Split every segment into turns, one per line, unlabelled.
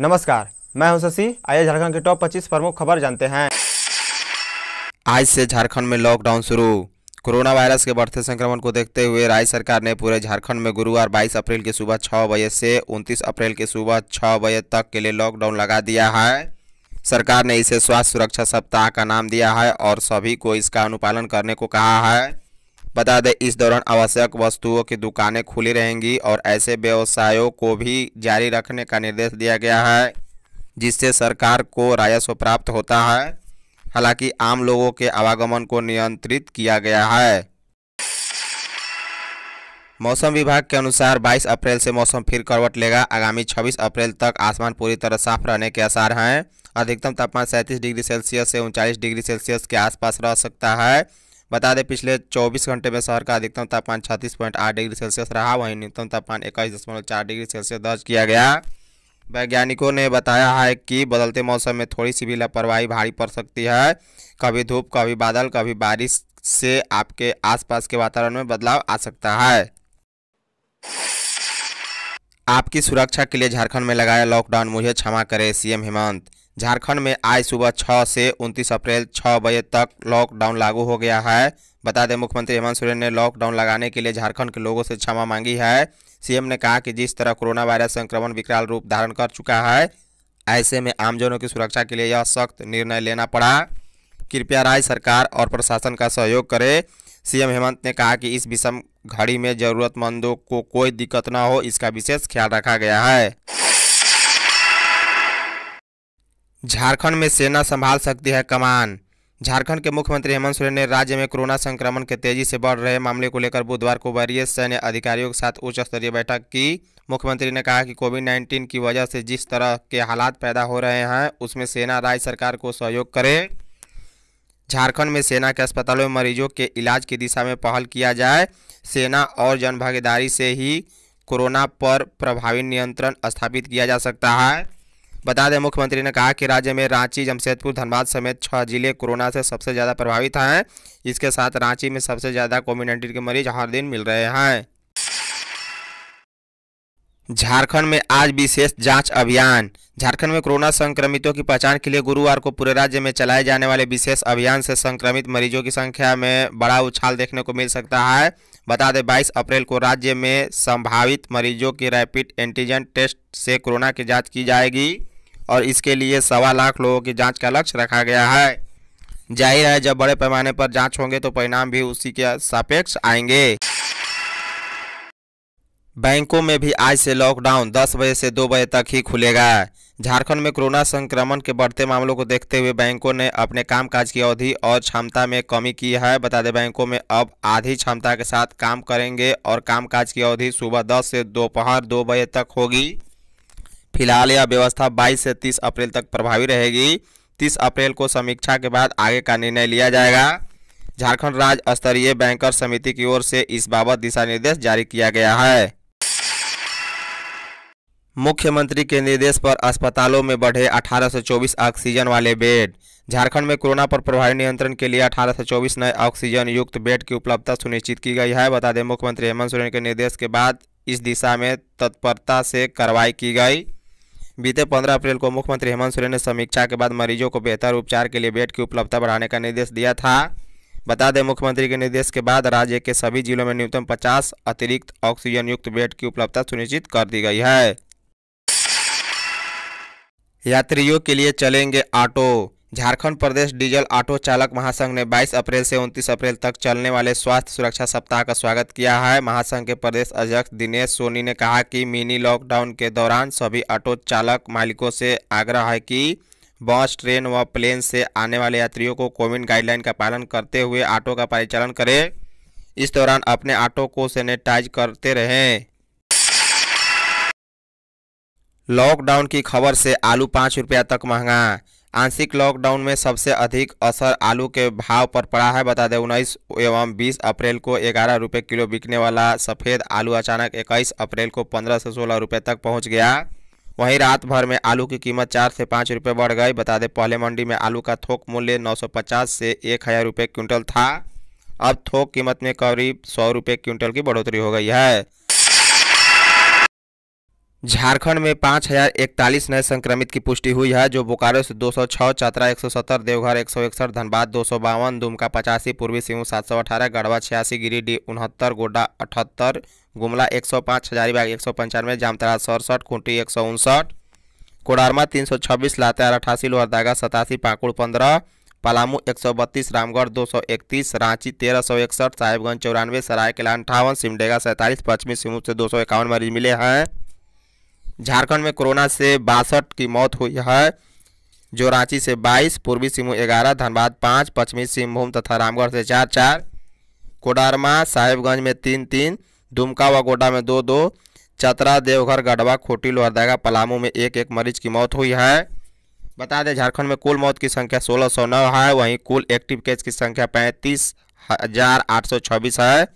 नमस्कार मैं हूं शशि आइए झारखंड के टॉप 25 प्रमुख खबर जानते हैं आज से झारखंड में लॉकडाउन शुरू कोरोना वायरस के बढ़ते संक्रमण को देखते हुए राज्य सरकार ने पूरे झारखंड में गुरुवार 22 अप्रैल की सुबह 6 बजे से 29 अप्रैल की सुबह 6 बजे तक के लिए लॉकडाउन लगा दिया है सरकार ने इसे स्वास्थ्य सुरक्षा सप्ताह का नाम दिया है और सभी को इसका अनुपालन करने को कहा है बता दें इस दौरान आवश्यक वस्तुओं की दुकानें खुली रहेंगी और ऐसे व्यवसायों को भी जारी रखने का निर्देश दिया गया है जिससे सरकार को राजस्व प्राप्त होता है हालांकि आम लोगों के आवागमन को नियंत्रित किया गया है मौसम विभाग के अनुसार 22 अप्रैल से मौसम फिर करवट लेगा आगामी 26 अप्रैल तक आसमान पूरी तरह साफ रहने के आसार हैं अधिकतम तापमान 37 डिग्री सेल्सियस से उनचालीस डिग्री सेल्सियस के आसपास रह सकता है बता दें पिछले 24 घंटे में शहर का अधिकतम तापमान 36.8 डिग्री सेल्सियस रहा वहीं न्यूनतम तापमान इक्कीस दशमलव चार डिग्री सेल्सियस दर्ज किया गया वैज्ञानिकों ने बताया है कि बदलते मौसम में थोड़ी सी भी लापरवाही भारी पड़ सकती है कभी धूप कभी बादल कभी बारिश से आपके आसपास के वातावरण में बदलाव आ सकता है आपकी सुरक्षा के लिए झारखंड में लगाया लॉकडाउन मुझे क्षमा करे सीएम हेमंत झारखंड में आज सुबह 6 से 29 अप्रैल 6 बजे तक लॉकडाउन लागू हो गया है बता दें मुख्यमंत्री हेमंत सोरेन ने लॉकडाउन लगाने के लिए झारखंड के लोगों से क्षमा मांगी है सीएम ने कहा कि जिस तरह कोरोना वायरस संक्रमण विकराल रूप धारण कर चुका है ऐसे में आमजनों की सुरक्षा के लिए यह सख्त निर्णय लेना पड़ा कृपया राज्य सरकार और प्रशासन का सहयोग करे सीएम हेमंत ने कहा कि इस विषम घड़ी में जरूरतमंदों को कोई दिक्कत न हो इसका विशेष ख्याल रखा गया है झारखंड में सेना संभाल सकती है कमान झारखंड के मुख्यमंत्री हेमंत सोरेन ने राज्य में कोरोना संक्रमण के तेजी से बढ़ रहे मामले को लेकर बुधवार को वरीय सैन्य अधिकारियों के साथ उच्च स्तरीय बैठक की मुख्यमंत्री ने कहा कि कोविड 19 की वजह से जिस तरह के हालात पैदा हो रहे हैं उसमें सेना राज्य सरकार को सहयोग करे झारखंड में सेना के अस्पतालों में मरीजों के इलाज की दिशा में पहल किया जाए सेना और जनभागीदारी से ही कोरोना पर प्रभावी नियंत्रण स्थापित किया जा सकता है बता दें मुख्यमंत्री ने कहा कि राज्य में रांची जमशेदपुर धनबाद समेत छह जिले कोरोना से सबसे ज़्यादा प्रभावित हैं इसके साथ रांची में सबसे ज़्यादा कोविड नाइन्टीन के मरीज हर दिन मिल रहे हैं झारखंड में आज विशेष जांच अभियान झारखंड में कोरोना संक्रमितों की पहचान के लिए गुरुवार को पूरे राज्य में चलाए जाने वाले विशेष अभियान से संक्रमित मरीजों की संख्या में बड़ा उछाल देखने को मिल सकता है बता दें 22 अप्रैल को राज्य में संभावित मरीजों की रैपिड एंटीजन टेस्ट से कोरोना की जांच की जाएगी और इसके लिए सवा लाख लोगों की जांच का लक्ष्य रखा गया है जाहिर है जब बड़े पैमाने पर जांच होंगे तो परिणाम भी उसी के सापेक्ष आएंगे बैंकों में भी आज से लॉकडाउन 10 बजे से 2 बजे तक ही खुलेगा झारखंड में कोरोना संक्रमण के बढ़ते मामलों को देखते हुए बैंकों ने अपने कामकाज की अवधि और क्षमता में कमी की है बता दें बैंकों में अब आधी क्षमता के साथ काम करेंगे और कामकाज की अवधि सुबह 10 से दोपहर 2 बजे तक होगी फिलहाल यह व्यवस्था 22 से 30 अप्रैल तक प्रभावी रहेगी 30 अप्रैल को समीक्षा के बाद आगे का निर्णय लिया जाएगा झारखंड राज्य स्तरीय बैंकर समिति की ओर से इस बाबत दिशा निर्देश जारी किया गया है मुख्यमंत्री के निर्देश पर अस्पतालों में बढ़े 1824 ऑक्सीजन वाले बेड झारखंड में कोरोना पर प्रभावी नियंत्रण के लिए 1824 नए ऑक्सीजन युक्त बेड की उपलब्धता सुनिश्चित की गई है बता दें मुख्यमंत्री हेमंत सोरेन के निर्देश के बाद इस दिशा में तत्परता से कार्रवाई की गई बीते 15 अप्रैल को मुख्यमंत्री हेमंत सोरेन ने समीक्षा के बाद मरीजों को बेहतर उपचार के लिए बेड की उपलब्धता बढ़ाने का निर्देश दिया था बता दें मुख्यमंत्री के निर्देश के बाद राज्य के सभी जिलों में न्यूनतम 50 अतिरिक्त ऑक्सीजन युक्त बेड की उपलब्धता सुनिश्चित कर दी गई है यात्रियों के लिए चलेंगे ऑटो झारखंड प्रदेश डीजल ऑटो चालक महासंघ ने 22 अप्रैल से 29 अप्रैल तक चलने वाले स्वास्थ्य सुरक्षा सप्ताह का स्वागत किया है महासंघ के प्रदेश अध्यक्ष दिनेश सोनी ने कहा कि मिनी लॉकडाउन के दौरान सभी ऑटो चालक मालिकों से आग्रह है कि बस ट्रेन व प्लेन से आने वाले यात्रियों को कोविड गाइडलाइन का पालन करते हुए ऑटो का परिचालन करें इस दौरान अपने ऑटो को सैनिटाइज करते रहें लॉकडाउन की खबर से आलू पाँच रुपया तक महंगा आंशिक लॉकडाउन में सबसे अधिक असर आलू के भाव पर पड़ा है बता दें उन्नीस एवं 20 अप्रैल को ग्यारह रुपये किलो बिकने वाला सफ़ेद आलू अचानक 21 अप्रैल को 15 से 16 रुपये तक पहुंच गया वहीं रात भर में आलू की कीमत चार से पाँच रुपये बढ़ गई बता दें पहले मंडी में आलू का थोक मूल्य नौ से एक हज़ार रुपये क्विंटल था अब थोक कीमत में करीब सौ रुपये क्विंटल की बढ़ोतरी हो गई है झारखंड में पाँच हजार इकतालीस नए संक्रमित की पुष्टि हुई है जो बोकारो से 206, चतरा 170, देवघर 161, धनबाद दो सौ बावन दुमका पचासी पूर्वी सिंह सात सौ अठारह गढ़वा छियासी गिरिडीह उनहत्तर गोड्डा अठहत्तर गुमला एक सौ पाँच हजारीबाग एक सौ पंचानवे जामतरा सड़सठ खूंटी एक सौ उनसठ कोडारमा तीन सौ छब्बीस लातेहार अठासी लोहरदागा सतासी पाकुड़ पंद्रह पलामू एक सौ बत्तीस रामगढ़ दो सौ इकतीस रांची तेरह सौ इकसठ साहिबगंज चौरानवे सरायकेला अंठावन सिमडेगा सैंतालीस पश्चिमी सिंहभूम से दो सौ इक्यावन मरीज मिले हैं झारखंड में कोरोना से बासठ की मौत हुई है जो रांची से 22, पूर्वी सिंहभूम 11, धनबाद 5, पश्चिमी सिंहभूम तथा रामगढ़ से चार चार कोडारमा साहिबगंज में तीन तीन दुमका व गोडा में दो दो चतरा देवघर गढ़वा खोटी लोहरदगा पलामू में एक एक मरीज की मौत हुई है बता दें झारखंड में कुल मौत की संख्या 1609 है वहीं कुल एक्टिव केस की संख्या पैंतीस हजार आठ सौ छब्बीस है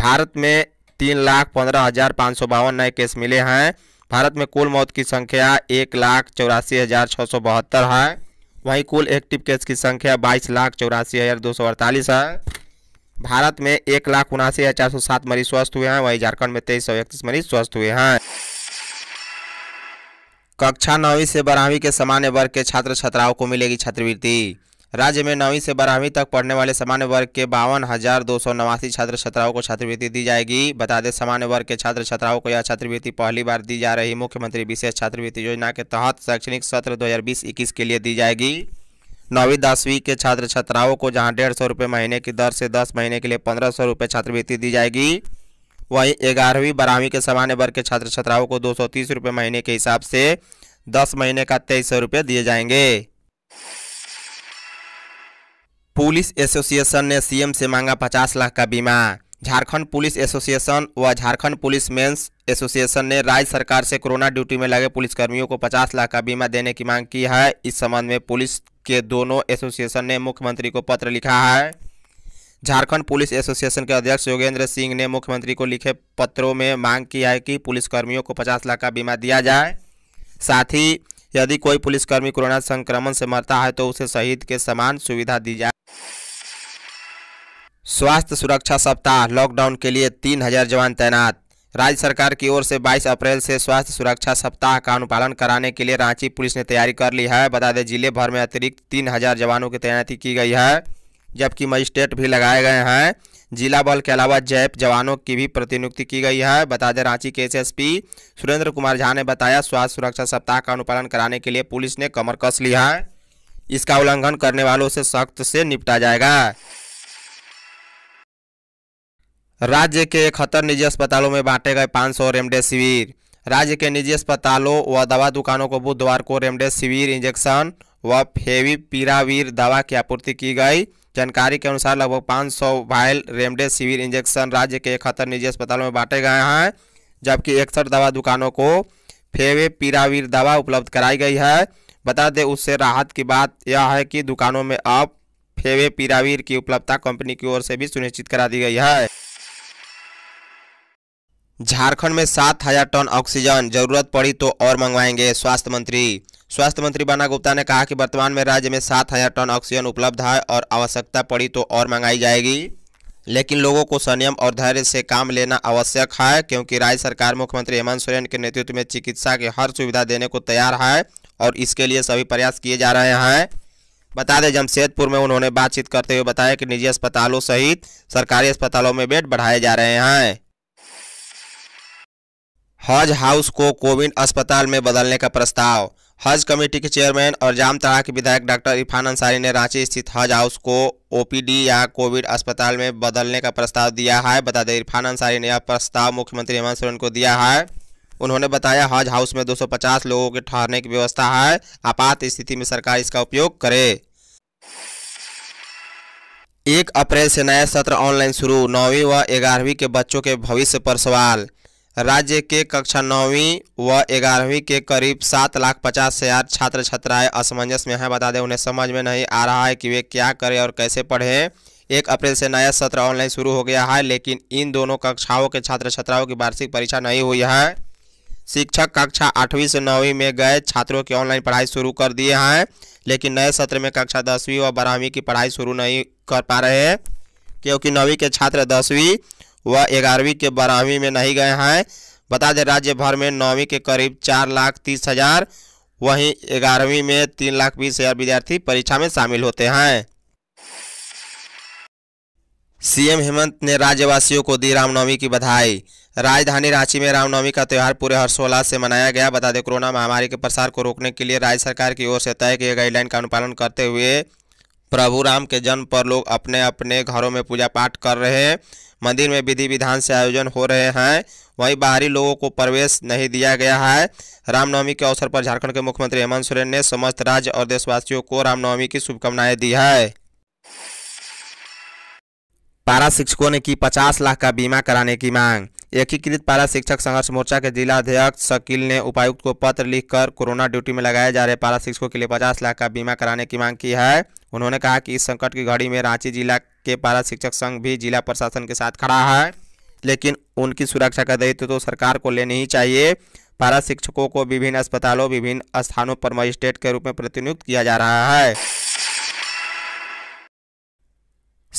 भारत में तीन लाख पंद्रह हजार पाँच सौ बावन नए केस मिले हैं भारत में कुल मौत की संख्या एक लाख चौरासी हजार छः सौ बहत्तर है वहीं कुल एक्टिव केस की संख्या बाईस लाख चौरासी हज़ार दो सौ अड़तालीस है भारत में एक लाख उनासी हज़ार चार सौ सात मरीज स्वस्थ हुए हैं वहीं झारखंड में तेईस सौ इकतीस मरीज स्वस्थ हुए हैं कक्षा नौवीं से बारहवीं के सामान्य वर्ग के छात्र छात्राओं को मिलेगी छात्रवृत्ति राज्य में नौवीं से बारहवीं तक पढ़ने वाले सामान्य वर्ग के बावन हजार दो सौ नवासी छात्र छात्राओं को छात्रवृत्ति दी जाएगी बता दें सामान्य वर्ग के छात्र छात्राओं को यह छात्रवृत्ति पहली बार दी जा रही मुख्यमंत्री विशेष छात्रवृत्ति योजना के तहत शैक्षणिक सत्र 2020-21 के लिए दी जाएगी नौवीं दसवीं के छात्र छात्राओं को जहाँ डेढ़ सौ रुपये महीने की दर से दस महीने के लिए पंद्रह सौ रुपये छात्रवृत्ति दी जाएगी वहीं ग्यारहवीं बारहवीं के सामान्य वर्ग के छात्र छात्राओं को दो सौ तीस रुपये महीने के हिसाब से दस महीने का तेईस सौ रुपये दिए जाएंगे पुलिस एसोसिएशन ने सीएम से मांगा पचास लाख का बीमा झारखंड पुलिस एसोसिएशन व झारखंड पुलिस मेंस एसोसिएशन ने राज्य सरकार से कोरोना ड्यूटी में लगे पुलिसकर्मियों को 50 लाख का बीमा देने की मांग की है इस संबंध में पुलिस के दोनों एसोसिएशन ने मुख्यमंत्री को पत्र लिखा है झारखंड पुलिस एसोसिएशन के अध्यक्ष योगेंद्र सिंह ने मुख्यमंत्री को लिखे पत्रों में मांग की है कि पुलिसकर्मियों को पचास लाख का बीमा दिया जाए साथ ही यदि कोई पुलिसकर्मी कोरोना संक्रमण से मरता है तो उसे शहीद के समान सुविधा दी जाए स्वास्थ्य सुरक्षा सप्ताह लॉकडाउन के लिए तीन हजार जवान तैनात राज्य सरकार की ओर से 22 अप्रैल से स्वास्थ्य सुरक्षा सप्ताह का अनुपालन कराने के लिए रांची पुलिस ने तैयारी कर ली है बता दें जिले भर में अतिरिक्त तीन हजार जवानों की तैनाती की गई है जबकि मजिस्ट्रेट भी लगाए गए हैं जिला बल के अलावा जैप जवानों की भी प्रतिनियुक्ति की गई है बता दें रांची के एस सुरेंद्र कुमार झा ने बताया स्वास्थ्य सुरक्षा सप्ताह का अनुपालन कराने के लिए पुलिस ने कमर कस लिया है इसका उल्लंघन करने वालों से सख्त से निपटा जाएगा राज्य के इकहत्तर निजी अस्पतालों में बांटे गए 500 रेमडेसिविर राज्य के निजी अस्पतालों व दवा दुकानों को बुधवार को रेमडेसिविर इंजेक्शन व फेवी पीरावीर दवा की आपूर्ति की गई जानकारी के अनुसार लगभग 500 वायल रेमडेसिविर इंजेक्शन राज्य के इकहत्तर निजी अस्पतालों में बांटे गए हैं जबकि इकसठ दवा दुकानों को फेवे पीरावीर दवा उपलब्ध कराई गई है बता दें उससे राहत की बात यह है कि दुकानों में अब फेवे पीरावीर की उपलब्धता कंपनी की ओर से भी सुनिश्चित करा दी गई है झारखंड में सात हजार टन ऑक्सीजन जरूरत पड़ी तो और मंगवाएंगे स्वास्थ्य मंत्री स्वास्थ्य मंत्री बना गुप्ता ने कहा कि वर्तमान में राज्य में सात हजार टन ऑक्सीजन उपलब्ध है और आवश्यकता पड़ी तो और मंगाई जाएगी लेकिन लोगों को संयम और धैर्य से काम लेना आवश्यक है क्योंकि राज्य सरकार मुख्यमंत्री हेमंत सोरेन के नेतृत्व में चिकित्सा की हर सुविधा देने को तैयार है और इसके लिए सभी प्रयास किए जा रहे हैं बता दें जमशेदपुर में उन्होंने बातचीत करते हुए बताया कि निजी अस्पतालों सहित सरकारी अस्पतालों में बेड बढ़ाए जा रहे हैं हज हाउस को कोविड अस्पताल में बदलने का प्रस्ताव हज कमेटी के चेयरमैन और जामतरा के विधायक डॉक्टर इरफान अंसारी ने रांची स्थित हज हाउस को ओपीडी या कोविड अस्पताल में बदलने का प्रस्ताव दिया है बता दें इरफान अंसारी ने यह प्रस्ताव मुख्यमंत्री हेमंत सोरेन को दिया है उन्होंने बताया हज हाउस में 250 लोगों के ठहरने की व्यवस्था है आपात स्थिति में सरकार इसका उपयोग करे एक अप्रैल से नया सत्र ऑनलाइन शुरू नौवीं व ग्यारहवीं के बच्चों के भविष्य पर सवाल राज्य के कक्षा नौवीं व ग्यारहवीं के करीब सात लाख पचास हज़ार छात्र छात्राएं असमंजस में हैं बता दें उन्हें समझ में नहीं आ रहा है कि वे क्या करें और कैसे पढ़ें एक अप्रैल से नया सत्र ऑनलाइन शुरू हो गया है लेकिन इन दोनों कक्षाओं के छात्र छात्राओं की वार्षिक परीक्षा नहीं हुई है शिक्षक कक्षा आठवीं से नौवीं में गए छात्रों की ऑनलाइन पढ़ाई शुरू कर दिए हैं लेकिन नए सत्र में कक्षा दसवीं व बारहवीं की पढ़ाई शुरू नहीं कर पा रहे हैं क्योंकि नौवीं के छात्र दसवीं वह ग्यारहवीं के बारहवीं में नहीं गए हैं बता दें राज्य भर में नौवीं के करीब चार लाख तीस हज़ार वहीं ग्यारहवीं में तीन लाख बीस हज़ार विद्यार्थी परीक्षा में शामिल होते हैं सीएम हेमंत ने राज्यवासियों को दी रामनवमी की बधाई राजधानी रांची में रामनवमी का त्यौहार पूरे हर्षोल्लास से मनाया गया बता दें कोरोना महामारी के प्रसार को रोकने के लिए राज्य सरकार की ओर से तय किए गाइडलाइन का अनुपालन करते हुए प्रभु राम के जन्म पर लोग अपने अपने घरों में पूजा पाठ कर रहे हैं मंदिर में विधि विधान से आयोजन हो रहे हैं वहीं बाहरी लोगों को प्रवेश नहीं दिया गया है रामनवमी के अवसर पर झारखंड के मुख्यमंत्री हेमंत सोरेन ने समस्त राज्य और देशवासियों को रामनवमी की शुभकामनाएं दी है पारा शिक्षकों ने की 50 लाख का बीमा कराने की मांग एकीकृत पारा शिक्षक संघर्ष मोर्चा के जिला अध्यक्ष शकील ने उपायुक्त को पत्र लिखकर कोरोना ड्यूटी में लगाए जा रहे पारा शिक्षकों के लिए 50 लाख का बीमा कराने की मांग की है उन्होंने कहा कि इस संकट की घड़ी में रांची जिला के पारा शिक्षक संघ भी जिला प्रशासन के साथ खड़ा है लेकिन उनकी सुरक्षा का दायित्व तो सरकार को लेनी ही चाहिए पारा शिक्षकों को विभिन्न अस्पतालों विभिन्न स्थानों पर मजिस्ट्रेट के रूप में प्रतिनियुक्त किया जा रहा है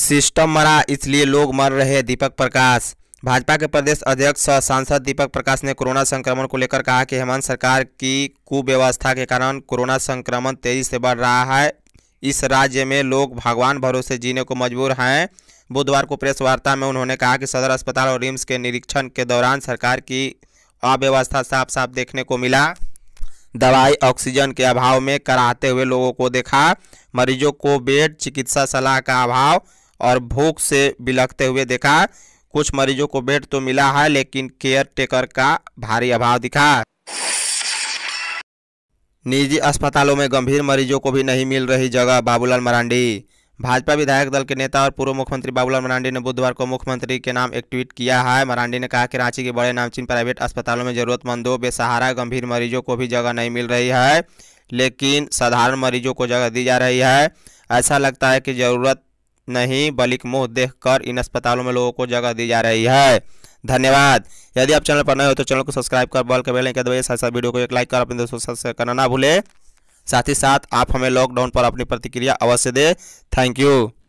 सिस्टम मरा इसलिए लोग मर रहे दीपक प्रकाश भाजपा के प्रदेश अध्यक्ष और सांसद दीपक प्रकाश ने कोरोना संक्रमण को लेकर कहा कि हेमंत सरकार की कुव्यवस्था के कारण कोरोना संक्रमण तेजी से बढ़ रहा है इस राज्य में लोग भगवान भरोसे जीने को मजबूर हैं बुधवार को प्रेस वार्ता में उन्होंने कहा कि सदर अस्पताल और रिम्स के निरीक्षण के दौरान सरकार की अव्यवस्था साफ साफ देखने को मिला दवाई ऑक्सीजन के अभाव में कराहते हुए लोगों को देखा मरीजों को बेड चिकित्सा सलाह का अभाव और भूख से बिलखते हुए देखा कुछ मरीजों को बेड तो मिला है लेकिन केयर टेकर का भारी अभाव दिखा निजी अस्पतालों में गंभीर मरीजों को भी नहीं मिल रही जगह बाबूलाल मरांडी भाजपा विधायक दल के नेता और पूर्व मुख्यमंत्री बाबूलाल मरांडी ने बुधवार को मुख्यमंत्री के नाम एक ट्वीट किया है मरांडी ने कहा कि रांची के बड़े नामचीन प्राइवेट अस्पतालों में जरूरतमंदों बेसहारा गंभीर मरीजों को भी जगह नहीं मिल रही है लेकिन साधारण मरीजों को जगह दी जा रही है ऐसा लगता है कि ज़रूरत नहीं बल्कि मुंह देख कर इन अस्पतालों में लोगों को जगह दी जा रही है धन्यवाद यदि आप चैनल पर नए हो तो चैनल को सब्सक्राइब कर बॉल के बेल कर दबाइए साथ साथ वीडियो को एक लाइक कर अपने दोस्तों साथ शेयर करना ना भूले साथ ही साथ आप हमें लॉकडाउन पर अपनी प्रतिक्रिया अवश्य दें थैंक यू